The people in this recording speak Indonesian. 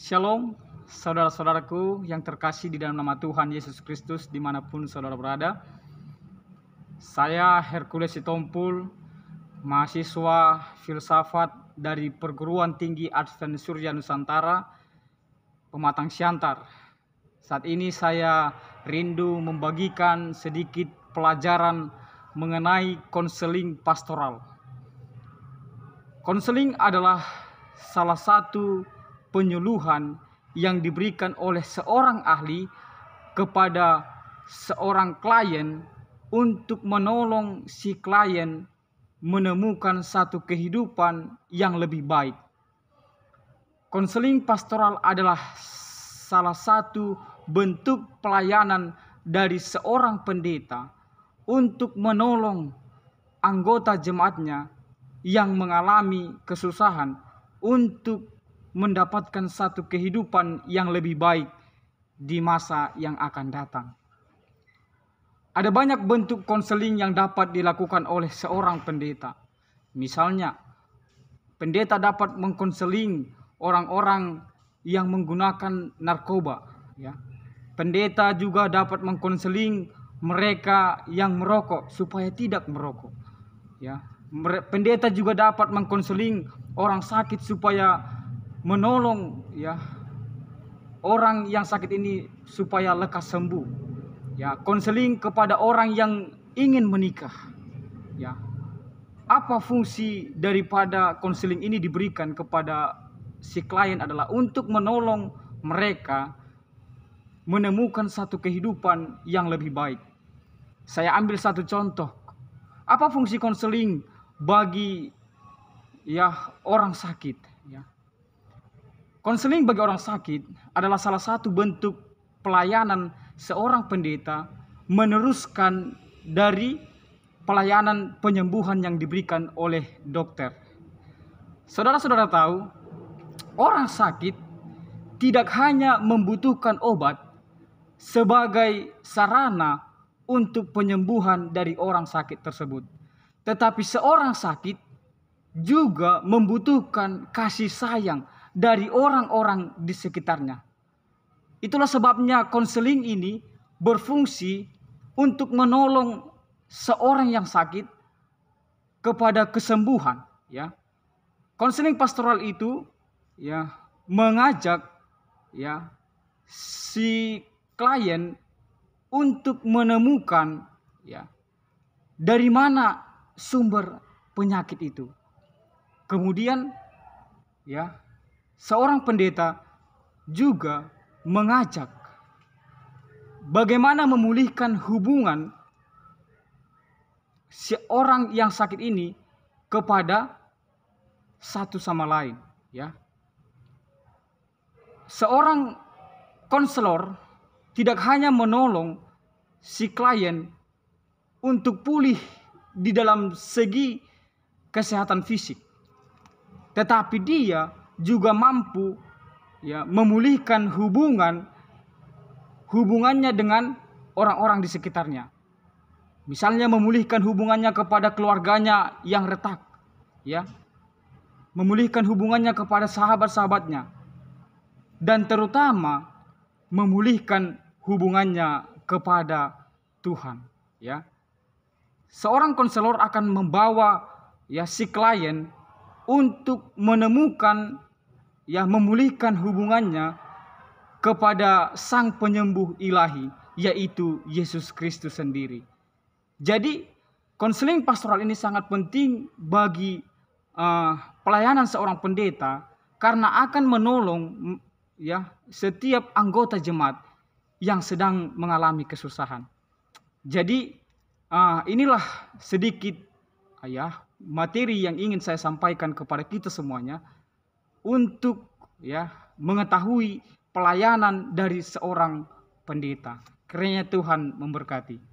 Shalom, saudara-saudaraku yang terkasih di dalam nama Tuhan Yesus Kristus dimanapun saudara berada. Saya Hercules Sitompul, mahasiswa filsafat dari Perguruan Tinggi Advent Surya Nusantara, Pematang Siantar. Saat ini saya rindu membagikan sedikit pelajaran mengenai konseling pastoral. Konseling adalah salah satu penyuluhan yang diberikan oleh seorang ahli kepada seorang klien untuk menolong si klien menemukan satu kehidupan yang lebih baik. Konseling pastoral adalah salah satu bentuk pelayanan dari seorang pendeta untuk menolong anggota jemaatnya yang mengalami kesusahan untuk mendapatkan satu kehidupan yang lebih baik di masa yang akan datang. Ada banyak bentuk konseling yang dapat dilakukan oleh seorang pendeta. Misalnya, pendeta dapat mengkonseling orang-orang yang menggunakan narkoba, ya. Pendeta juga dapat mengkonseling mereka yang merokok supaya tidak merokok. Ya. Pendeta juga dapat mengkonseling orang sakit supaya menolong ya orang yang sakit ini supaya lekas sembuh. Ya, konseling kepada orang yang ingin menikah. Ya. Apa fungsi daripada konseling ini diberikan kepada si klien adalah untuk menolong mereka menemukan satu kehidupan yang lebih baik. Saya ambil satu contoh. Apa fungsi konseling bagi ya orang sakit? Konseling bagi orang sakit adalah salah satu bentuk pelayanan seorang pendeta meneruskan dari pelayanan penyembuhan yang diberikan oleh dokter. Saudara-saudara tahu, orang sakit tidak hanya membutuhkan obat sebagai sarana untuk penyembuhan dari orang sakit tersebut, tetapi seorang sakit juga membutuhkan kasih sayang dari orang-orang di sekitarnya. Itulah sebabnya konseling ini berfungsi untuk menolong seorang yang sakit kepada kesembuhan, ya. Konseling pastoral itu ya mengajak ya si klien untuk menemukan ya dari mana sumber penyakit itu. Kemudian ya seorang pendeta juga mengajak bagaimana memulihkan hubungan seorang yang sakit ini kepada satu sama lain ya seorang konselor tidak hanya menolong si klien untuk pulih di dalam segi kesehatan fisik tetapi dia juga mampu ya memulihkan hubungan hubungannya dengan orang-orang di sekitarnya. Misalnya memulihkan hubungannya kepada keluarganya yang retak, ya. Memulihkan hubungannya kepada sahabat-sahabatnya. Dan terutama memulihkan hubungannya kepada Tuhan, ya. Seorang konselor akan membawa ya si klien untuk menemukan ya memulihkan hubungannya kepada sang penyembuh ilahi yaitu Yesus Kristus sendiri. Jadi konseling pastoral ini sangat penting bagi uh, pelayanan seorang pendeta karena akan menolong ya setiap anggota jemaat yang sedang mengalami kesusahan. Jadi uh, inilah sedikit uh, materi yang ingin saya sampaikan kepada kita semuanya untuk ya mengetahui pelayanan dari seorang pendeta. Kiranya Tuhan memberkati.